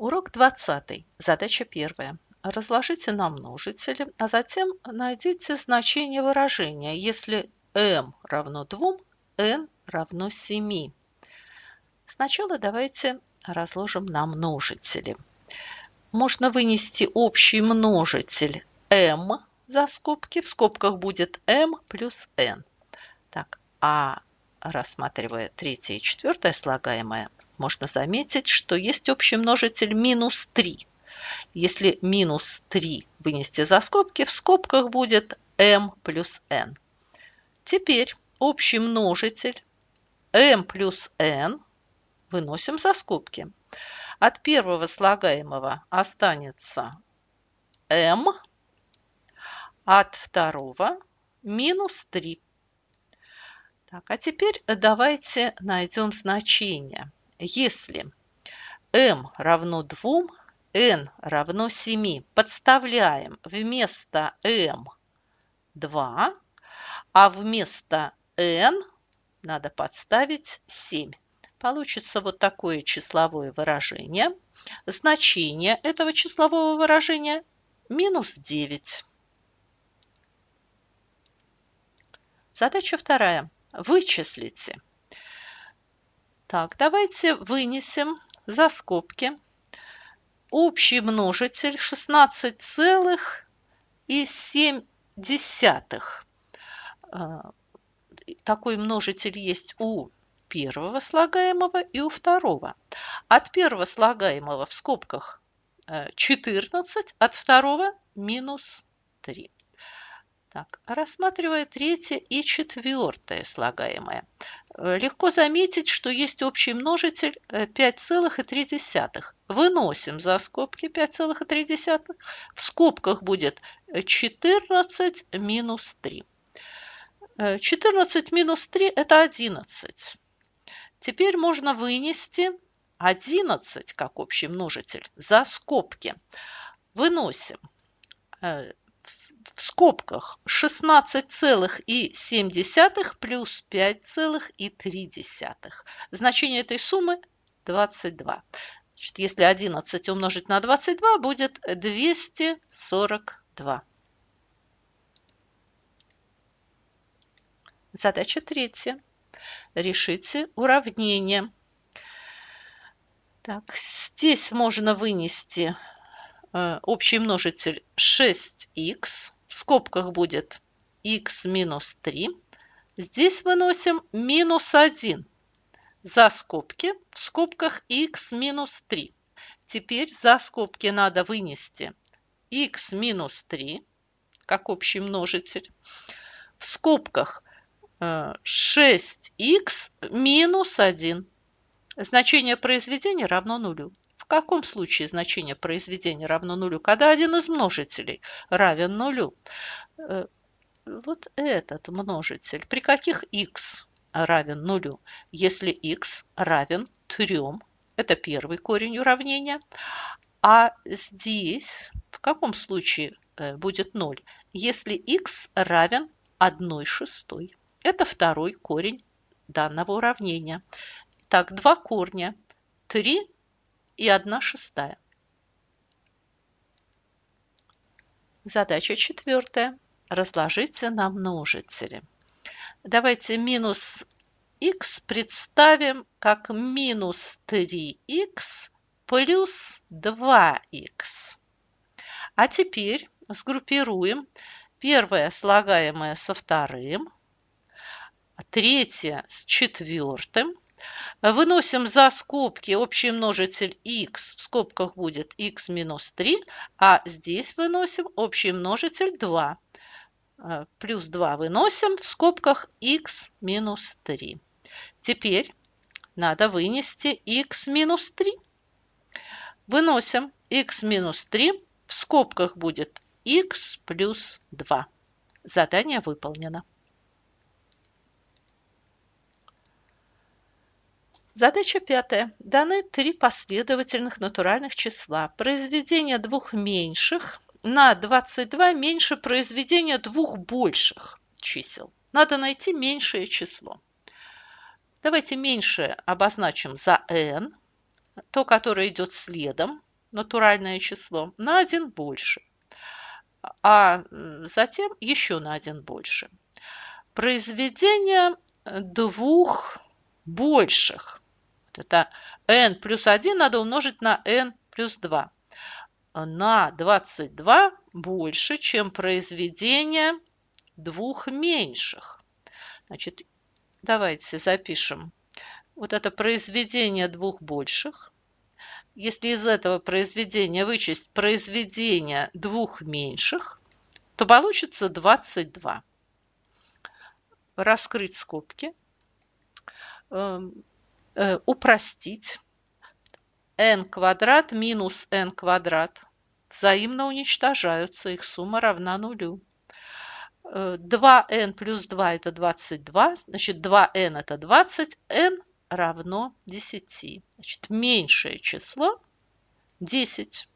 Урок 20. Задача первая. Разложите на множители, а затем найдите значение выражения, если m равно 2, n равно 7. Сначала давайте разложим на множители. Можно вынести общий множитель m за скобки. В скобках будет m плюс n. Так, а рассматривая третье и четвертое слагаемое, можно заметить, что есть общий множитель минус 3. Если минус 3 вынести за скобки, в скобках будет m плюс n. Теперь общий множитель m плюс n выносим за скобки. От первого слагаемого останется m, от второго минус 3. Так, а теперь давайте найдем значение если m равно 2, n равно 7, подставляем вместо m 2, а вместо n надо подставить 7. Получится вот такое числовое выражение. Значение этого числового выражения минус 9. Задача вторая. Вычислите так, давайте вынесем за скобки общий множитель 16,7. А, такой множитель есть у первого слагаемого и у второго. От первого слагаемого в скобках 14, э, от второго минус 3. Так, рассматривая третье и четвертое слагаемое. Э, легко заметить, что есть общий множитель 5,3. Э, Выносим за скобки 5,3. В скобках будет 14 минус 3. 14 э, минус 3 – это 11. Теперь можно вынести 11 как общий множитель за скобки. Выносим в скобках 16,7 плюс 5,3. Значение этой суммы 22. Значит, если 11 умножить на 22, будет 242. Задача третья. Решите уравнение. Так, здесь можно вынести Э, общий множитель 6х, в скобках будет x минус 3. Здесь выносим минус 1 за скобки, в скобках x минус 3. Теперь за скобки надо вынести x минус 3, как общий множитель. В скобках 6 э, х минус 1. Значение произведения равно нулю каком случае значение произведения равно нулю, когда один из множителей равен нулю. Э, вот этот множитель, при каких x равен нулю? Если x равен 3, это первый корень уравнения, а здесь в каком случае э, будет 0? Если x равен 1 шестой. Это второй корень данного уравнения. Так, два корня. 3 и 1 шестая. Задача четвертая. Разложите на множители. Давайте минус x представим как минус 3x плюс 2x. А теперь сгруппируем первое слагаемое со вторым, третье с четвертым, Выносим за скобки общий множитель x, в скобках будет x минус 3, а здесь выносим общий множитель 2. Э, плюс 2 выносим, в скобках x минус 3. Теперь надо вынести x минус 3. Выносим x минус 3, в скобках будет x плюс 2. Задание выполнено. Задача пятая. Даны три последовательных натуральных числа. Произведение двух меньших на 22 меньше произведения двух больших чисел. Надо найти меньшее число. Давайте меньшее обозначим за n, то, которое идет следом, натуральное число, на 1 больше. А затем еще на 1 больше. Произведение двух больших это n плюс 1 надо умножить на n плюс 2. На 22 больше, чем произведение двух меньших. Значит, давайте запишем. Вот это произведение двух больших. Если из этого произведения вычесть произведение двух меньших, то получится 22. Раскрыть скобки эм, Э, упростить n квадрат минус n квадрат. Взаимно уничтожаются, их сумма равна нулю. 2n э, плюс 2 это 22, значит 2n это 20, n равно 10. Значит, меньшее число 10.